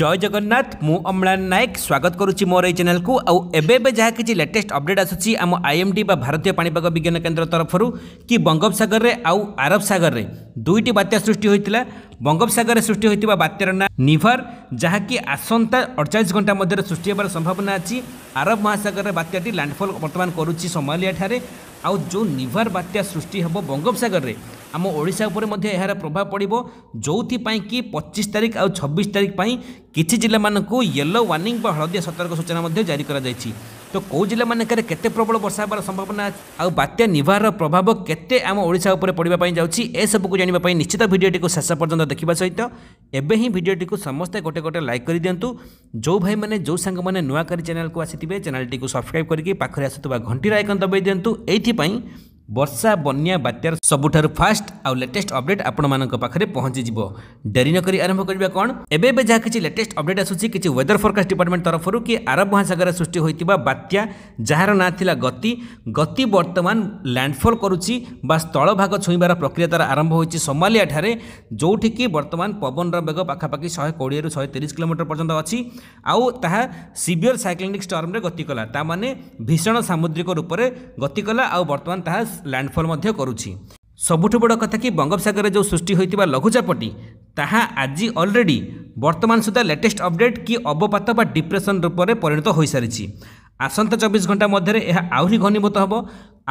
জয় জগন্নাথ মু অম্লান নায়ক স্বাগত করুছি মোর এই চ্যানেলকু আউ এবে এবে যা কিছু লেটেস্ট অপডেট আসুচি আম আইএমডি বা ভারতীয় পাণিপাগ বিজ্ঞান কেন্দ্র তরফরু কি বঙ্গোপসাগরে আউ আরব সাগরে দুইটি বাত্যা সৃষ্টি হয়েছিল বঙ্গোপসাগরে সৃষ্টি হয়েছে বাত্যার না নিভার যা কি আসন্তা অড়চাশ ঘণ্টা মধ্যে সৃষ্টি হবার সম্ভাবনা আছে আরব মহাসাগরের বাত্যাটি ল্যান্ডফল বর্তমান করুচি সোমালিয়া ঠারে আউ যে নিভার বাত্যা সৃষ্টি হব বঙ্গোপসাগরে ଆମ ଓଡ଼ିଶା ଉପରେ ମଧ୍ୟ ଏହାର ପ୍ରଭାବ ପଡ଼ିବ ଯେଉଁଥିପାଇଁ କି ପଚିଶ ତାରିଖ ଆଉ ଛବିଶ ତାରିଖ ପାଇଁ କିଛି ଜିଲ୍ଲାମାନଙ୍କୁ ୟେଲୋ ୱାର୍ଣ୍ଣିଂ ବା ହଳଦିଆ ସତର୍କ ସୂଚନା ମଧ୍ୟ ଜାରି କରାଯାଇଛି ତ କେଉଁ ଜିଲ୍ଲାମାନଙ୍କରେ କେତେ ପ୍ରବଳ ବର୍ଷା ହେବାର ସମ୍ଭାବନା ଆଉ ବାତ୍ୟା ନିଭାରର ପ୍ରଭାବ କେତେ ଆମ ଓଡ଼ିଶା ଉପରେ ପଡ଼ିବା ପାଇଁ ଯାଉଛି ଏସବୁକୁ ଜାଣିବା ପାଇଁ ନିଶ୍ଚିତ ଭିଡ଼ିଓଟିକୁ ଶେଷ ପର୍ଯ୍ୟନ୍ତ ଦେଖିବା ସହିତ ଏବେ ହିଁ ଭିଡ଼ିଓଟିକୁ ସମସ୍ତେ ଗୋଟେ ଗୋଟେ ଲାଇକ୍ କରିଦିଅନ୍ତୁ ଯେଉଁ ଭାଇମାନେ ଯେଉଁ ସାଙ୍ଗମାନେ ନୂଆ କରି ଚ୍ୟାନେଲକୁ ଆସିଥିବେ ଚ୍ୟାନେଲଟିକୁ ସବସ୍କ୍ରାଇବ୍ କରିକି ପାଖରେ ଆସୁଥିବା ଘଣ୍ଟିର ଆଇକନ୍ ଦବାଇ ଦିଅନ୍ତୁ ଏଇଥିପାଇଁ ବର୍ଷା ବନ୍ୟା ବାତ୍ୟାର ସବୁଠାରୁ ଫାଷ୍ଟ ଆଉ ଲେଟେଷ୍ଟ ଅପଡେଟ୍ ଆପଣମାନଙ୍କ ପାଖରେ ପହଞ୍ଚିଯିବ ଡେରି ନକରି ଆରମ୍ଭ କରିବା କ'ଣ ଏବେ ଏବେ ଯାହା କିଛି ଲେଟେଷ୍ଟ ଅପଡେଟ୍ ଆସୁଛି କିଛି ୱେଦର ଫୋରକାଷ୍ଟ ଡିପାର୍ଟମେଣ୍ଟ ତରଫରୁ କି ଆରବ ମହାସାଗରରେ ସୃଷ୍ଟି ହୋଇଥିବା ବାତ୍ୟା ଯାହାର ନାଁ ଥିଲା ଗତି ଗତି ବର୍ତ୍ତମାନ ଲ୍ୟାଣ୍ଡଫଲ୍ କରୁଛି ବା ସ୍ଥଳଭାଗ ଛୁଇଁବାର ପ୍ରକ୍ରିୟା ତା'ର ଆରମ୍ଭ ହୋଇଛି ସୋମାଲିଆଠାରେ ଯେଉଁଠିକି ବର୍ତ୍ତମାନ ପବନର ବେଗ ପାଖାପାଖି ଶହେ କୋଡ଼ିଏରୁ ଶହେ ତିରିଶ କିଲୋମିଟର ପର୍ଯ୍ୟନ୍ତ ଅଛି ଆଉ ତାହା ସିଭିୟର ସାଇକ୍ଲୋନିକ୍ ଷ୍ଟର୍ମରେ ଗତି କଲା ତାମାନେ ଭୀଷଣ ସାମୁଦ୍ରିକ ରୂପରେ ଗତି କଲା ଆଉ ବର୍ତ୍ତମାନ ତାହା ଲ୍ୟାଣ୍ଡଫଲ୍ ମଧ୍ୟ କରୁଛି ସବୁଠୁ ବଡ଼ କଥା କି ବଙ୍ଗୋପସାଗରରେ ଯେଉଁ ସୃଷ୍ଟି ହୋଇଥିବା ଲଘୁଚାପଟି ତାହା ଆଜି ଅଲରେଡ଼ି ବର୍ତ୍ତମାନ ସୁଦ୍ଧା ଲେଟେଷ୍ଟ ଅପଡେଟ୍ କି ଅବପାତ ବା ଡିପ୍ରେସନ୍ ରୂପରେ ପରିଣତ ହୋଇସାରିଛି ଆସନ୍ତା ଚବିଶ ଘଣ୍ଟା ମଧ୍ୟରେ ଏହା ଆହୁରି ଘନୀଭୂତ ହେବ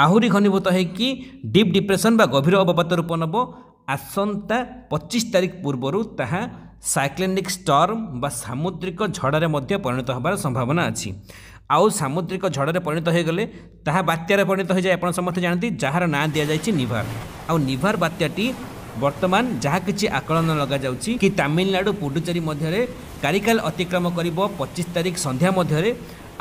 ଆହୁରି ଘନୀଭୂତ ହୋଇକି ଡିପ୍ ଡିପ୍ରେସନ୍ ବା ଗଭୀର ଅବପାତ ରୂପ ନେବ ଆସନ୍ତା ପଚିଶ ତାରିଖ ପୂର୍ବରୁ ତାହା ସାଇକ୍ଲୋନିକ୍ ଷ୍ଟର୍ମ ବା ସାମୁଦ୍ରିକ ଝଡ଼ରେ ମଧ୍ୟ ପରିଣତ ହେବାର ସମ୍ଭାବନା ଅଛି ଆଉ ସାମୁଦ୍ରିକ ଝଡ଼ରେ ପରିଣତ ହୋଇଗଲେ ତାହା ବାତ୍ୟାରେ ପରିଣତ ହୋଇଯାଏ ଆପଣ ସମସ୍ତେ ଜାଣନ୍ତି ଯାହାର ନାଁ ଦିଆଯାଇଛି ନିଭାର ଆଉ ନିଭାର ବାତ୍ୟାଟି ବର୍ତ୍ତମାନ ଯାହା କିଛି ଆକଳନ ଲଗାଯାଉଛି କି ତାମିଲନାଡ଼ୁ ପୁଡୁଚେରୀ ମଧ୍ୟରେ କାରିକାଲ ଅତିକ୍ରମ କରିବ ପଚିଶ ତାରିଖ ସନ୍ଧ୍ୟା ମଧ୍ୟରେ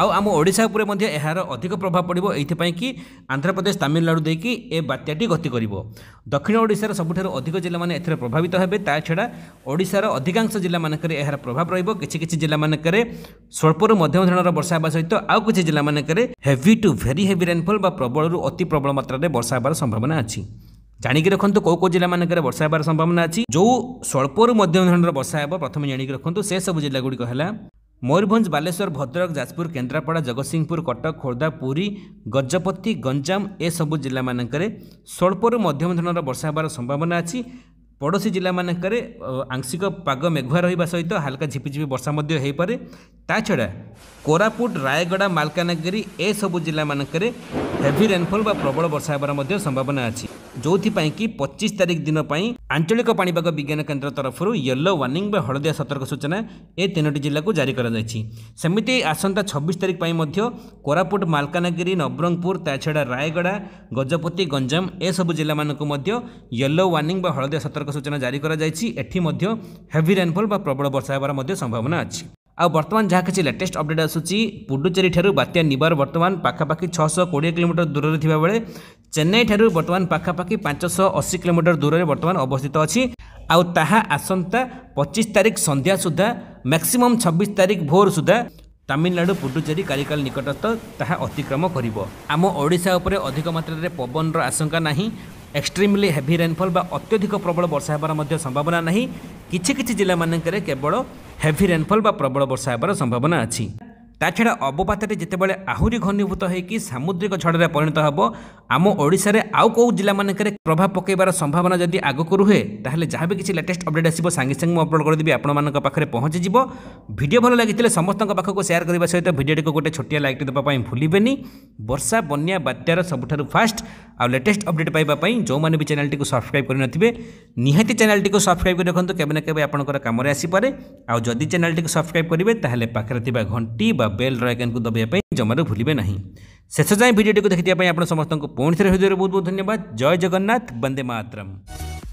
ଆଉ ଆମ ଓଡ଼ିଶା ଉପରେ ମଧ୍ୟ ଏହାର ଅଧିକ ପ୍ରଭାବ ପଡ଼ିବ ଏଇଥିପାଇଁ କି ଆନ୍ଧ୍ରପ୍ରଦେଶ ତାମିଲନାଡ଼ୁ ଦେଇକି ଏ ବାତ୍ୟାଟି ଗତି କରିବ ଦକ୍ଷିଣ ଓଡ଼ିଶାର ସବୁଠାରୁ ଅଧିକ ଜିଲ୍ଲାମାନେ ଏଥିରେ ପ୍ରଭାବିତ ହେବେ ତା ଛଡ଼ା ଓଡ଼ିଶାର ଅଧିକାଂଶ ଜିଲ୍ଲାମାନଙ୍କରେ ଏହାର ପ୍ରଭାବ ରହିବ କିଛି କିଛି ଜିଲ୍ଲାମାନଙ୍କରେ ସ୍ୱଳ୍ପରୁ ମଧ୍ୟମ ଧରଣର ବର୍ଷା ହେବା ସହିତ ଆଉ କିଛି ଜିଲ୍ଲାମାନଙ୍କରେ heavy to very heavy rainfall ବା ପ୍ରବଳରୁ ଅତି ପ୍ରବଳ ମାତ୍ରାରେ ବର୍ଷା ହେବାର ସମ୍ଭାବନା ଅଛି ଜାଣିକି ରଖନ୍ତୁ କେଉଁ କେଉଁ ଜିଲ୍ଲାମାନଙ୍କରେ ବର୍ଷା ହେବାର ସମ୍ଭାବନା ଅଛି ଯେଉଁ ସ୍ୱଳ୍ପରୁ ମଧ୍ୟମ ଧରଣର ବର୍ଷା ହେବ ପ୍ରଥମେ ଜାଣିକି ରଖନ୍ତୁ ସେସବୁ ଜିଲ୍ଲାଗୁଡ଼ିକ ହେଲା ମୟୂରଭଞ୍ଜ ବାଲେଶ୍ୱର ଭଦ୍ରକ ଯାଜପୁର କେନ୍ଦ୍ରାପଡ଼ା ଜଗତସିଂହପୁର କଟକ ଖୋର୍ଦ୍ଧା ପୁରୀ ଗଜପତି ଗଞ୍ଜାମ ଏସବୁ ଜିଲ୍ଲାମାନଙ୍କରେ ସ୍ୱଳ୍ପରୁ ମଧ୍ୟମ ଧରଣର ବର୍ଷା ହେବାର ସମ୍ଭାବନା ଅଛି ପଡ଼ୋଶୀ ଜିଲ୍ଲାମାନଙ୍କରେ ଆଂଶିକ ପାଗ ମେଘୁଆ ରହିବା ସହିତ ହାଲକା ଝିପିଝିପି ବର୍ଷା ମଧ୍ୟ ହୋଇପାରେ ତା ଛଡ଼ା କୋରାପୁଟ ରାୟଗଡ଼ା ମାଲକାନଗିରି ଏସବୁ ଜିଲ୍ଲାମାନଙ୍କରେ ହେଭି ରେନ୍ଫଲ୍ ବା ପ୍ରବଳ ବର୍ଷା ହେବାର ମଧ୍ୟ ସମ୍ଭାବନା ଅଛି ଯେଉଁଥିପାଇଁ କି ପଚିଶ ତାରିଖ ଦିନ ପାଇଁ ଆଞ୍ଚଳିକ ପାଣିପାଗ ବିଜ୍ଞାନ କେନ୍ଦ୍ର ତରଫରୁ ୟେଲୋ ୱାର୍ଣ୍ଣିଂ ବା ହଳଦିଆ ସତର୍କ ସୂଚନା ଏ ତିନୋଟି ଜିଲ୍ଲାକୁ ଜାରି କରାଯାଇଛି ସେମିତି ଆସନ୍ତା ଛବିଶ ତାରିଖ ପାଇଁ ମଧ୍ୟ କୋରାପୁଟ ମାଲକାନଗିରି ନବରଙ୍ଗପୁର ତାଛଡ଼ା ରାୟଗଡ଼ା ଗଜପତି ଗଞ୍ଜାମ ଏସବୁ ଜିଲ୍ଲାମାନଙ୍କୁ ମଧ୍ୟ ୟେଲୋ ୱାର୍ଣ୍ଣିଂ ବା ହଳଦିଆ ସତର୍କ ସୂଚନା ଜାରି କରାଯାଇଛି ଏଠି ମଧ୍ୟ ହେଭି ରେନ୍ଫଲ୍ ବା ପ୍ରବଳ ବର୍ଷା ହେବାର ମଧ୍ୟ ସମ୍ଭାବନା ଅଛି ଆଉ ବର୍ତ୍ତମାନ ଯାହା କିଛି ଲେଟେଷ୍ଟ ଅପଡ଼େଟ୍ ଆସୁଛି ପୁଡୁଚେରୀଠାରୁ ବାତ୍ୟା ନିବାର ବର୍ତ୍ତମାନ ପାଖାପାଖି ଛଅଶହ କୋଡ଼ିଏ କିଲୋମିଟର ଦୂରରେ ଥିବାବେଳେ ଚେନ୍ନାଇଠାରୁ ବର୍ତ୍ତମାନ ପାଖାପାଖି ପାଞ୍ଚଶହ ଅଶୀ କିଲୋମିଟର ଦୂରରେ ବର୍ତ୍ତମାନ ଅବସ୍ଥିତ ଅଛି ଆଉ ତାହା ଆସନ୍ତା ପଚିଶ ତାରିଖ ସନ୍ଧ୍ୟା ସୁଦ୍ଧା ମ୍ୟାକ୍ସିମମ୍ ଛବିଶ ତାରିଖ ଭୋର ସୁଦ୍ଧା ତାମିଲନାଡୁ ପୁଡୁଚେରୀ କାରିକାଲ ନିକଟସ୍ଥ ତାହା ଅତିକ୍ରମ କରିବ ଆମ ଓଡ଼ିଶା ଉପରେ ଅଧିକ ମାତ୍ରାରେ ପବନର ଆଶଙ୍କା ନାହିଁ এক্সট্রিমলি হেভি রেনফল বা অত্যধিক প্রবল বর্ষা হবার মধ্যে সম্ভাবনা ନାହିଁ কিছু কিছু জেলা মানকরে কেবল হেভি রেনফল বা প্রবল বর্ষা হবার সম্ভাবনা আছে তাছাড়া অবপাতটি যেতবে আহরি ঘনীভূত হয়ে সামুদ্রিক ঝড়ে পরিণত হব আম ওড়শার আউ কেউ জেলা মানুষের প্রভাব পকাইবার সম্ভাবনা যদি আগক রুহে তাহলে যা বি কিছু লেটেস্ট অপডেট আসবে সাংে সাংে অপলোড দেবি আপনার পাখে যাব ভিডিও ভালো লাগিলে সমস্ত পাখক সেয়ার করা সহ ভিডিওটি গোটে ছোটিয়া লাইকটি দেওয়া ভুলবেনি বর্ষা বন্যা বাত্যার সবুঠার ফাষ্ট আউ অপডেট পাইবা যে চ্যানেলটি সবসক্রাইব করে নথিবে নিহতি চ্যানেলটি সবসক্রাইব করে রাখুন কেবে না কেবে আপনার কামরে আসিপরে আদি চ্যানেলটি সবসক্রাইব করবে তাহলে পাখে থাকা ঘণ্টি বা बेल रैकन को दबाव जमार भूलिए ना शेष जाए भिडियो देखने समस्त पुणी हृदय बहुत बहुत धन्यवाद जय जगन्नाथ बंदे मातरम